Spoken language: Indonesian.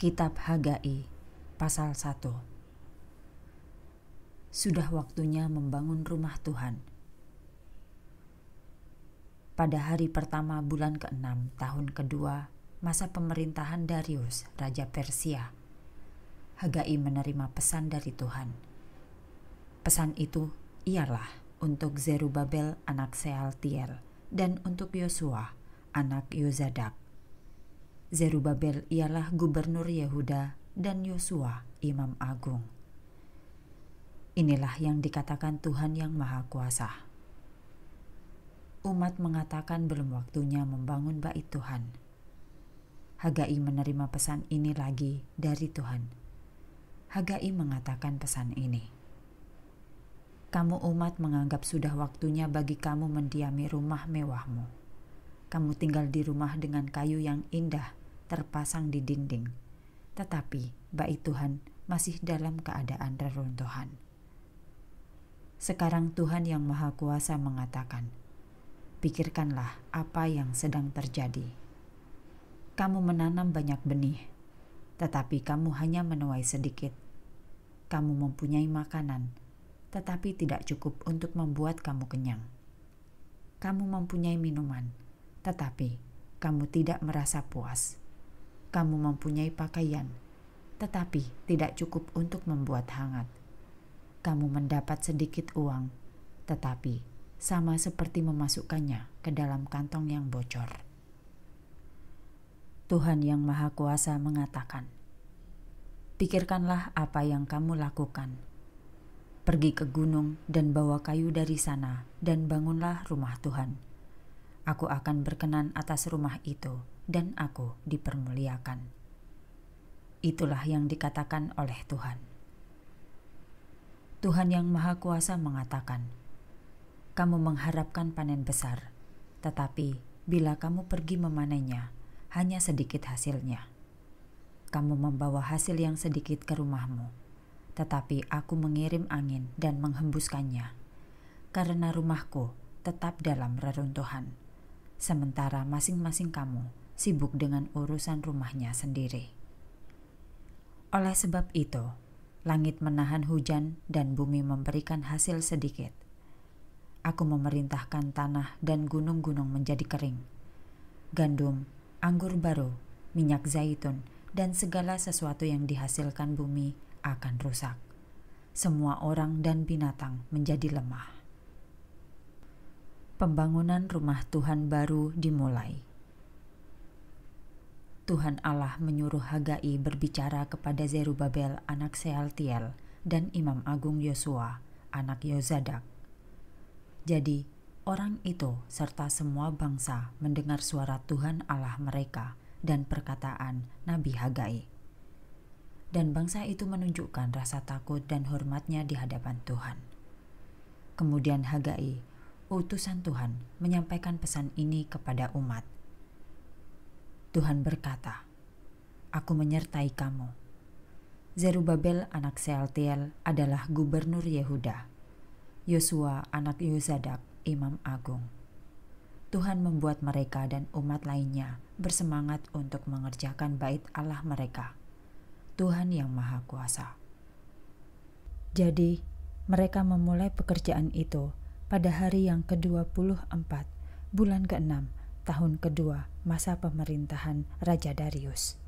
Kitab Hagai pasal 1 Sudah waktunya membangun rumah Tuhan. Pada hari pertama bulan ke-6 tahun kedua masa pemerintahan Darius, Raja Persia, Hagai menerima pesan dari Tuhan. Pesan itu ialah untuk Zerubabel anak Sealtiel dan untuk Yosua anak Yozadak Zerubabel ialah gubernur Yehuda dan Yosua imam agung. Inilah yang dikatakan Tuhan yang Maha Kuasa. Umat mengatakan belum waktunya membangun bait Tuhan. Hagai menerima pesan ini lagi dari Tuhan. Hagai mengatakan pesan ini. Kamu umat menganggap sudah waktunya bagi kamu mendiami rumah mewahmu kamu tinggal di rumah dengan kayu yang indah, terpasang di dinding. Tetapi bait Tuhan masih dalam keadaan reruntuhan. Sekarang Tuhan yang Maha Kuasa mengatakan, "Pikirkanlah apa yang sedang terjadi. Kamu menanam banyak benih, tetapi kamu hanya menuai sedikit. Kamu mempunyai makanan, tetapi tidak cukup untuk membuat kamu kenyang. Kamu mempunyai minuman, tetapi kamu tidak merasa puas kamu mempunyai pakaian, tetapi tidak cukup untuk membuat hangat. Kamu mendapat sedikit uang, tetapi sama seperti memasukkannya ke dalam kantong yang bocor. Tuhan Yang Maha Kuasa mengatakan, "Pikirkanlah apa yang kamu lakukan. Pergi ke gunung dan bawa kayu dari sana, dan bangunlah rumah Tuhan." aku akan berkenan atas rumah itu dan aku dipermuliakan. Itulah yang dikatakan oleh Tuhan. Tuhan yang Maha Kuasa mengatakan, "Kamu mengharapkan panen besar, tetapi bila kamu pergi memanennya, hanya sedikit hasilnya. Kamu membawa hasil yang sedikit ke rumahmu, tetapi aku mengirim angin dan menghembuskannya, karena rumahku tetap dalam reruntuhan." sementara masing-masing kamu sibuk dengan urusan rumahnya sendiri. Oleh sebab itu, langit menahan hujan dan bumi memberikan hasil sedikit. Aku memerintahkan tanah dan gunung-gunung menjadi kering. Gandum, anggur baru, minyak zaitun, dan segala sesuatu yang dihasilkan bumi akan rusak. Semua orang dan binatang menjadi lemah pembangunan rumah Tuhan baru dimulai. Tuhan Allah menyuruh Hagai berbicara kepada Zerubabel anak Sealtiel dan Imam Agung Yosua anak Yozadak. Jadi, orang itu serta semua bangsa mendengar suara Tuhan Allah mereka dan perkataan Nabi Hagai. Dan bangsa itu menunjukkan rasa takut dan hormatnya di hadapan Tuhan. Kemudian Hagai utusan Tuhan menyampaikan pesan ini kepada umat. Tuhan berkata, Aku menyertai kamu. Zerubabel anak Sealtiel adalah gubernur Yehuda. Yosua anak Yosadak imam agung. Tuhan membuat mereka dan umat lainnya bersemangat untuk mengerjakan bait Allah mereka. Tuhan yang Maha Kuasa. Jadi, mereka memulai pekerjaan itu pada hari yang ke-24 bulan ke-6 tahun kedua masa pemerintahan Raja Darius.